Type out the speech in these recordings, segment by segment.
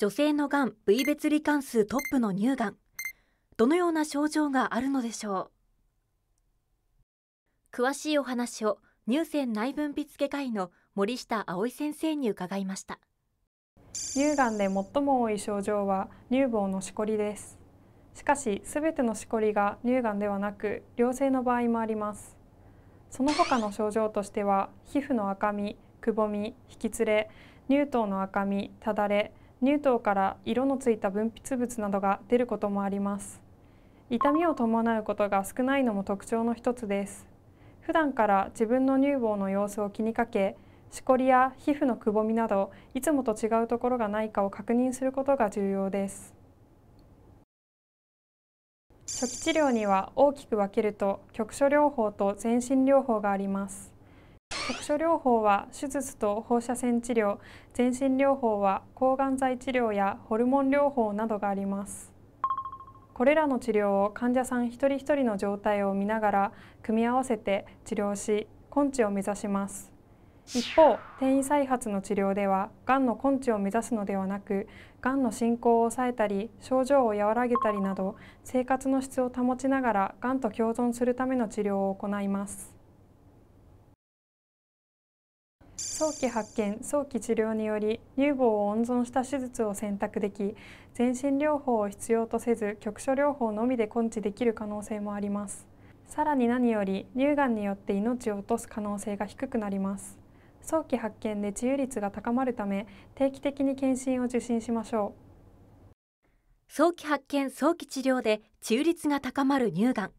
女性のがん部位別罹患数トップの乳がんどのような症状があるのでしょう詳しいお話を乳腺内分泌外科医の森下葵先生に伺いました乳がんで最も多い症状は乳房のしこりですしかし全てのしこりが乳がんではなく良性の場合もありますその他の症状としては皮膚の赤みくぼみ引きつれ乳頭の赤みただれ乳頭から色のついた分泌物などが出ることもあります痛みを伴うことが少ないのも特徴の一つです普段から自分の乳房の様子を気にかけしこりや皮膚のくぼみなどいつもと違うところがないかを確認することが重要です初期治療には大きく分けると局所療法と全身療法があります局所療法は手術と放射線治療全身療法は抗がん剤治療やホルモン療法などがありますこれらの治療を患者さん一人一人の状態を見ながら組み合わせて治療し根治を目指します一方転移再発の治療ではがんの根治を目指すのではなくがんの進行を抑えたり症状を和らげたりなど生活の質を保ちながらがんと共存するための治療を行います早期発見早期治療により乳房を温存した手術を選択でき全身療法を必要とせず局所療法のみで根治できる可能性もありますさらに何より乳がんによって命を落とす可能性が低くなります早期発見で治癒率が高まるため定期的に検診を受診しましょう早期発見早期治療で治癒率が高まる乳がん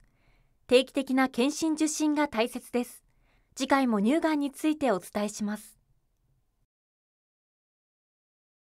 定期的な検診受診が大切です次回も乳がんについてお伝えします